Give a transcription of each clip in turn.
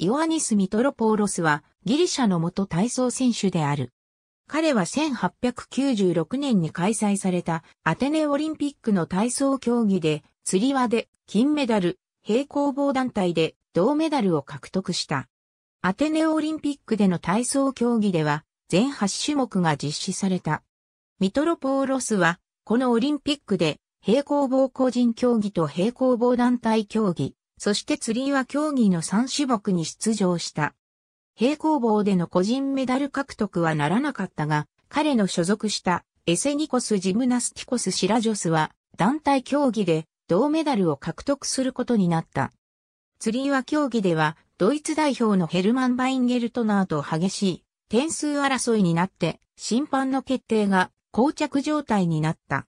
イワアニス・ミトロポーロスはギリシャの元体操選手である。彼は1896年に開催されたアテネオリンピックの体操競技で、釣り輪で金メダル、平行棒団体で銅メダルを獲得した。アテネオリンピックでの体操競技では、全8種目が実施された。ミトロポーロスは、このオリンピックで、平行棒個人競技と平行棒団体競技、そして釣りは競技の3種目に出場した。平行棒での個人メダル獲得はならなかったが、彼の所属したエセニコス・ジムナスティコス・シラジョスは団体競技で銅メダルを獲得することになった。釣りは競技ではドイツ代表のヘルマン・バインゲルトナーと激しい点数争いになって審判の決定が膠着状態になった。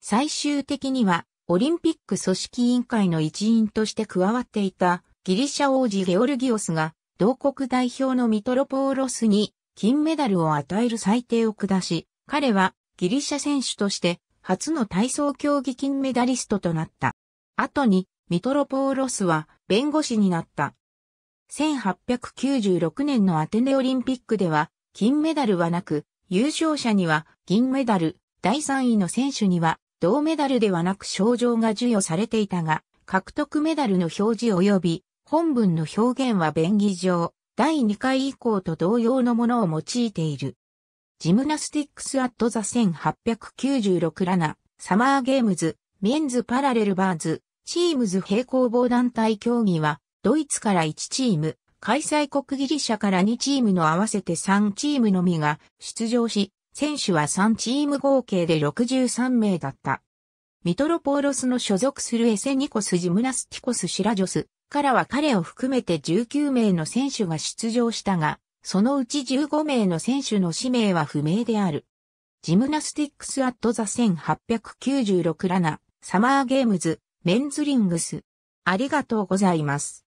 最終的にはオリンピック組織委員会の一員として加わっていたギリシャ王子ゲオルギオスが同国代表のミトロポーロスに金メダルを与える裁定を下し、彼はギリシャ選手として初の体操競技金メダリストとなった。後にミトロポーロスは弁護士になった。1896年のアテネオリンピックでは金メダルはなく、優勝者には銀メダル、第3位の選手には銅メダルではなく賞状が授与されていたが、獲得メダルの表示及び本文の表現は便宜上、第2回以降と同様のものを用いている。ジムナスティックス・アット・ザ・1896ラナ、サマーゲームズ、メンズ・パラレルバーズ、チームズ平行棒団体競技は、ドイツから1チーム、開催国ギリシャから2チームの合わせて3チームのみが出場し、選手は3チーム合計で63名だった。ミトロポーロスの所属するエセニコス・ジムナスティコス・シラジョスからは彼を含めて19名の選手が出場したが、そのうち15名の選手の氏名は不明である。ジムナスティックス・アット・ザ・1896ラナ、サマーゲームズ、メンズリングス。ありがとうございます。